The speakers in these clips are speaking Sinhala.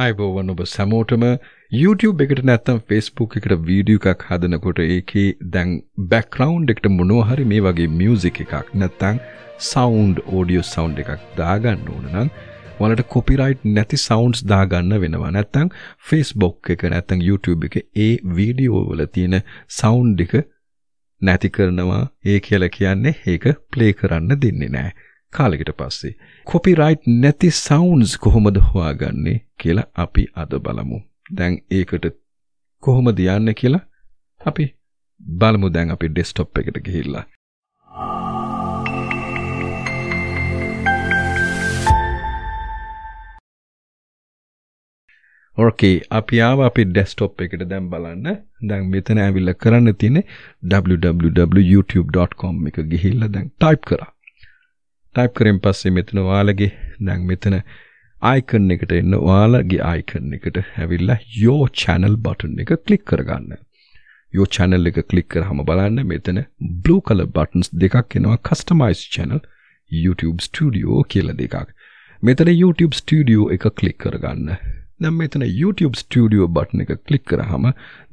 අයිබෝවන් ඔබ සැමෝටම YouTube එකට නැත්තම් Facebook එකට වීඩියෝ එකක් හදනකොට ඒකේ දැන් බෑග්ග්‍රවුන්ඩ් එකට මොනවා හරි මේ වගේ මියුසික් එකක් නැත්තම් සවුන්ඩ් ඔඩියෝ සවුන්ඩ් එකක් දාගන්න ඕන නම් වලට කොපිරයිට් නැති සවුන්ඩ්ස් දාගන්න වෙනවා නැත්තම් Facebook එක නැත්තම් YouTube එක ඒ වීඩියෝ වල තියෙන සවුන්ඩ් එක නැති කරනවා ඒ කියලා කියන්නේ ඒක ප්ලේ කරන්න දෙන්නේ නැහැ කාලෙකට පස්සේ කොපිරයිට් නැති සවුන්ඩ්ස් කොහොමද හොයාගන්නේ කියලා අපි අද බලමු. දැන් ඒකට කොහොමද යන්නේ කියලා අපි බලමු දැන් අපි ඩෙස්ක්ටොප් එකට ගිහිල්ලා. ඕකේ අපි ආව අපි ඩෙස්ක්ටොප් එකට දැන් බලන්න. දැන් මෙතන ඇවිල්ලා කරන්න තියෙන්නේ www.youtube.com එක ගිහිල්ලා දැන් ටයිප් කරා. ටයිප් කරෙන් පස්සේ මෙතන ඔයාලගේ දැන් මෙතන icon එකට එන්න ඔයාලගේ icon එකට ඇවිල්ලා your channel button එක click කරගන්න. your channel එක click කරාම බලන්න මෙතන blue color buttons දෙකක් එනවා customize channel YouTube Studio කියලා දෙකක්. මෙතන YouTube Studio එක click කරගන්න. දැන් මෙතන YouTube Studio button එක click කරාම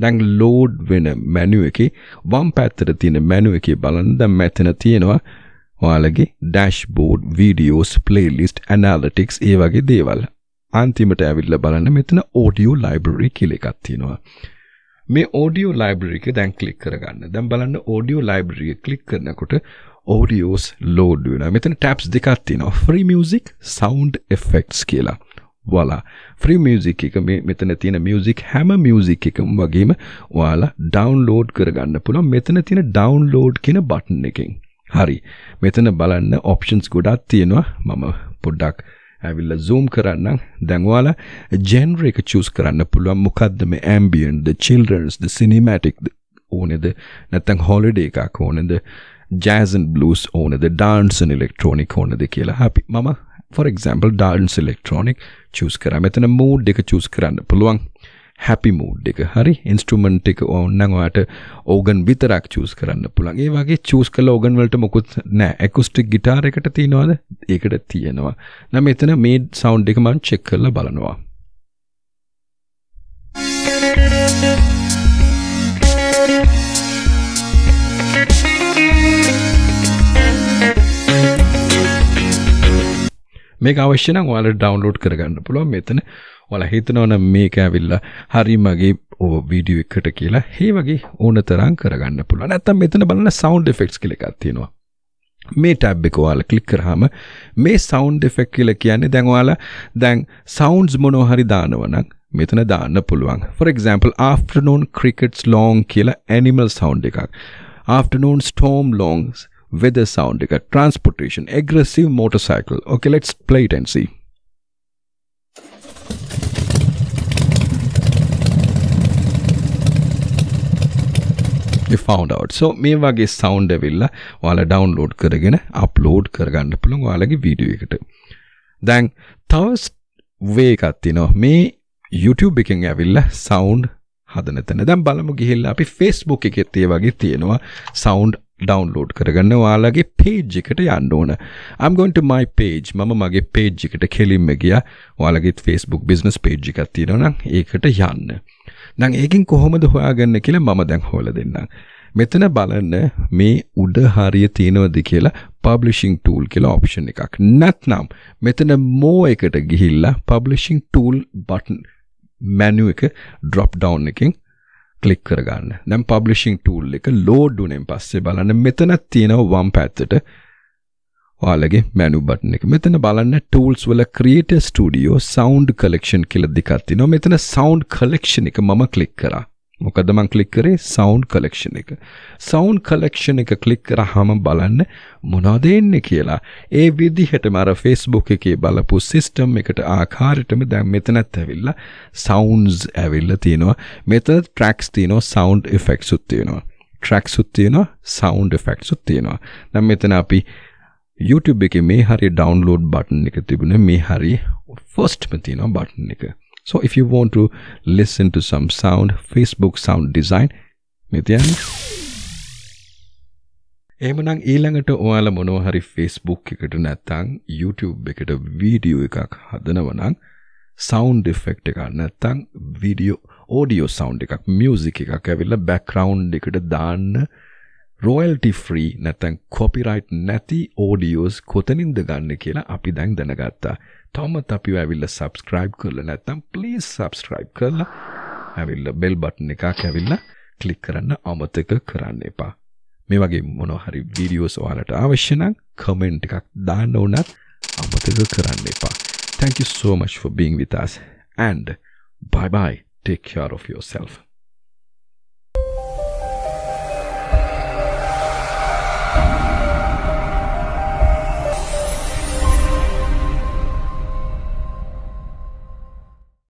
දැන් load වෙන menu එකේ වම් පැත්තට තියෙන menu එකේ බලන්න දැන් මෙතන තියෙනවා ඔයාලගේ ඩෑෂ්බෝඩ් වීඩියෝස් ප්ලේලිස්ට් ඇනාලටික්ස් ඒ වගේ දේවල් අන්තිමට ඇවිල්ල බලන්න මෙතන ඕඩියෝ ලයිබරරි කියල එකක් තියෙනවා මේ ඕඩියෝ ලයිබරික දැන් කලික් කරගන්න දැම් බලන්න ඕඩියෝ ලයිබරිය කලික් කරනකොට ඕඩියෝස් ලෝඩ් වෙන මෙතන ටැප්ස් දෙකක් තියෙනවා ෆ්‍රී මියසික් සවන්් එෆෙක්ස් කියලා වලා ෆ්‍රී මියසික් එක මේ මෙතන තියෙන මියසික් හැම මියසික් එකම වගේම ඔයාලා ඩවන්ලෝඩ් කරගන්න පුළුවන් මෙතන තියෙන ඩවන්ලෝඩ් කියන බටන් එකෙන් හරි. මෙතන බලන්න ඔප්ෂන්ස් ගොඩක් තියෙනවා. මම පොඩ්ඩක් ඇවිල්ල zoom කරන්නම් දැන් ඔයාලා genre එක choose කරන්න පුළුවන් මොකද්ද මේ ambient the children's the cinematic ඕනේද නැත්නම් holiday එකක් ඕනේද jazz and blues ඕනේද dance and electronic ඕනේද කියලා අපි මම for example dance electronic choose කරා මෙතන mood එක choose කරන්න පුළුවන් හැපි මූඩ් එක හරි ඉන්ස්ට්‍රුමන්ට් එක ඕන්නම් ඔයාට ඕගන් විතරක් චූස් කරන්න පුළුවන්. ඒ වගේ චූස් කළ ඕගන් වලට මොකුත් නැහැ. ඇකුස්ටික් গিitar එකට තියනවාද? ඒකට තියෙනවා. නම් මෙතන මේ සවුන්ඩ් එක මම චෙක් කරලා බලනවා. මේක අවශ්‍ය නම් ඔයාලට ඩවුන්ලෝඩ් කරගන්න පුළුවන් මෙතන ඔයාලා හිතනවන මේක ඇවිල්ලා හරිමගේ ඕ වීඩියෝ එකට කියලා ඒ වගේ ඕන තරම් කරගන්න පුළුවන්. නැත්තම් මෙතන බලන්න sound effects කියලා එකක් තියෙනවා. මේ ටැබ් එක ඔයාලා ක්ලික් කරාම මේ sound effect කියලා කියන්නේ දැන් ඔයාලා දැන් sounds මොනවා හරි දානවා මෙතන දාන්න පුළුවන්. for example afternoon crickets long කියලා animal sound එකක්. afternoon storm longs weather sound එකක්. transportation aggressive motorcycle. okay let's play it and see. found out. So මේ වගේ sound ඇවිල්ලා ඔයාලා download කරගෙන upload කරගන්න පුළුවන් ඔයාලගේ වීඩියෝ එකට. දැන් තව way එකක් තියෙනවා. මේ YouTube එකෙන් ඇවිල්ලා sound හදන තැන. දැන් බලමු ගිහිල්ලා අපි Facebook එකෙත් ඒ වගේ තියෙනවා sound ඩවන්ලෝඩ් කරගන්න ඔයාලගේ පේජ් එකට යන්න ඕන. I'm going to my page. මම මගේ page එකට කෙලින්ම ගියා. ඔයාලගේ Facebook business page එකක් තියෙනවා නම් ඒකට යන්න. නම් ඒකෙන් කොහොමද හොයාගන්නේ කියලා මම දැන් හොයලා දෙන්නම්. මෙතන බලන්න මේ උඩ හරිය තියෙනවද කියලා publishing tool කියලා option එකක්. නැත්නම් මෙතන more එකට ගිහිල්ලා publishing tool button menu එක drop down එකෙන් click කරගන්න. දැන් publishing tool එක load උනෙන් පස්සේ බලන්න මෙතනක් තියෙනවා වම් පැත්තේ ඔයාලගේ මැනු බටන් එක. මෙතන බලන්න tools වල creator studio sound collection කියලා දෙකක් තියෙනවා. මෙතන sound collection එක මම ක්ලික් කරා. මොකද මම ක්ලික් කරේ sound collection එක. sound collection එක ක්ලික් කරාම බලන්න මොනවද එන්නේ කියලා. ඒ විදිහටම අර Facebook එකේ බලපු system එකට ආකාරයටම දැන් මෙතනත් ඇවිල්ලා sounds ඇවිල්ලා තියෙනවා. මෙතන tracks තියෙනවා, sound effects උත් තියෙනවා. tracks උත් තියෙනවා, sound effects උත් තියෙනවා. දැන් මෙතන අපි YouTube එකේ මේ හරි download button එක තිබුණේ මේ හරි first ම තියෙනවා button එක. So if you want to listen to some sound Facebook sound design මේ තියන්නේ එහමනම් ඊළඟට ඔයාල මොනෝහරි ෆිස්බුක් එකට නැත්තං YouTube එකට වීඩියෝ එකක් හදනවනං සෞන්් ෆෙක්් එකක් නැත්තං විඩියෝ ඕඩියෝ සෞන්් එකක් මියසික් එකක් ඇවිල්ල බැක්රවන්් එකට දාන්න රෝයල්ටි ෆ්‍රී නැතැන් කොපිරයිට් නැති ඕඩියෝස් කොතනින්ද ගන්න කියලා අපි දැන් දැනගත්තා තොමත් අපි ඇවිල්ල සබස්ක්‍රයිබ් කරල නැත්තම් පලී සබස්ක්‍රයිබ් කරලා ඇවිල්ල බෙල් බට් එකක් ඇවිල්ල කලික් කරන්න අමතක කරන්න එපා මේ වගේ මොනොහරි වීඩියෝස් වාලට අවශ්‍යනං කමෙන්ට් එකක් දාන්න ඕනත් අමතක කරන්න එපා thank you so much for being with us and bye bye take care of yourself